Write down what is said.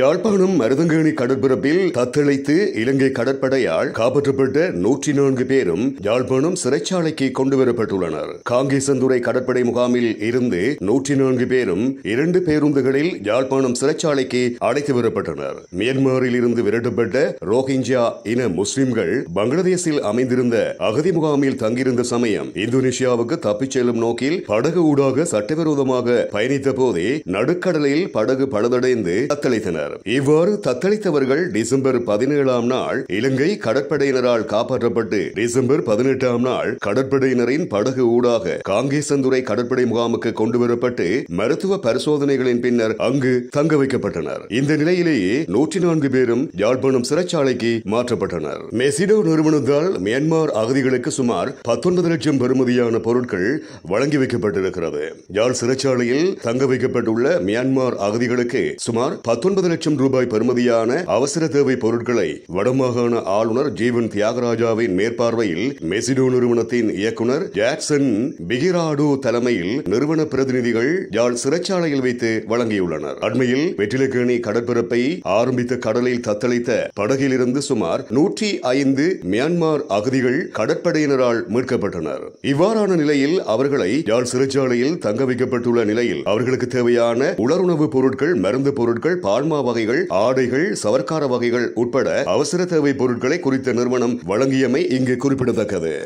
யாழ்ப்பாணம் மருதங்கேணி கடற்பரப்பில் தத்தளித்து இலங்கை கடற்படையால் காப்பாற்றப்பட்ட நூற்றி நான்கு பேரும் யாழ்ப்பாணம் சிறைச்சாலைக்கு கொண்டுவரப்பட்டுள்ளனர் காங்கேசந்துறை கடற்படை முகாமில் இருந்து நூற்றி நான்கு பேரும் இரண்டு பேருந்துகளில் யாழ்ப்பாணம் சிறைச்சாலைக்கு அழைத்து வரப்பட்டனர் மியான்மரில் இருந்து விரட்டப்பட்ட ரோஹிஞ்சியா இன முஸ்லிம்கள் பங்களாதேஷில் அமைந்திருந்த அகதி முகாமில் தங்கியிருந்த சமயம் இந்தோனேஷியாவுக்கு தப்பிச் செல்லும் நோக்கில் படகு ஊடாக சட்டவிரோதமாக பயணித்த போதே நடுக்கடலில் படகு பழுதடைந்து தத்தளித்தனர் வருகின்றனர் இவ்வாறு தத்தளித்தவர்கள் டிசம்பர் பதினேழாம் நாள் இலங்கை கடற்படையினரால் காப்பாற்றப்பட்டு டிசம்பர் பதினெட்டாம் நாள் கடற்படையினரின் படகு ஊடாக காங்கேசந்துறை கடற்படை முகாமுக்கு கொண்டுவரப்பட்டு மருத்துவ பரிசோதனைகளின் பின்னர் அங்கு தங்க வைக்கப்பட்டனர் இந்த நிலையிலேயே நூற்றி நான்கு பேரும் யாழ்ப்பாணம் சிறைச்சாலைக்கு மாற்றப்பட்டனர் மெசிடோ நிறுவனத்தால் மியான்மர் அகதிகளுக்கு சுமார் பத்தொன்பது லட்சம் பெறுமதியான பொருட்கள் வழங்கி வைக்கப்பட்டிருக்கிறது யாழ் சிறைச்சாலையில் தங்க வைக்கப்பட்டுள்ள மியான்மர் அகதிகளுக்கு சுமார் பத்தொன்பது லட்சம் ரூபாய் பெறுமதியான அவசர தேவை பொருட்களை வடமாகாண ஆளுநர் ஜீவன் தியாகராஜாவின் மேற்பார்வையில் மெசிடோ நிறுவனத்தின் இயக்குநர் ஜாக்சன் பிகிராடோ தலைமையில் நிறுவன பிரதிநிதிகள் யாழ் சிறைச்சாலையில் வைத்து வழங்கியுள்ளனர் அண்மையில் வெற்றிலக்கேணி கடற்பரப்பை ஆரம்பித்த கடலில் தத்தளித்த படகிலிருந்து சுமார் நூற்றி ஐந்து மியான்மார் அகதிகள் கடற்படையினரால் மீட்கப்பட்டனர் இவ்வாறான நிலையில் அவர்களை யாழ் சிறைச்சாலையில் தங்க வைக்கப்பட்டுள்ள நிலையில் அவர்களுக்கு தேவையான உலருணவு பொருட்கள் மருந்து பொருட்கள் பால்மா சினிமா வகைகள் ஆடைகள் சவர்க்கார வகைகள் உட்பட அவசர தேவை பொருட்களை குறித்த நிறுவனம் வழங்கியமை இங்கு குறிப்பிடத்தக்கது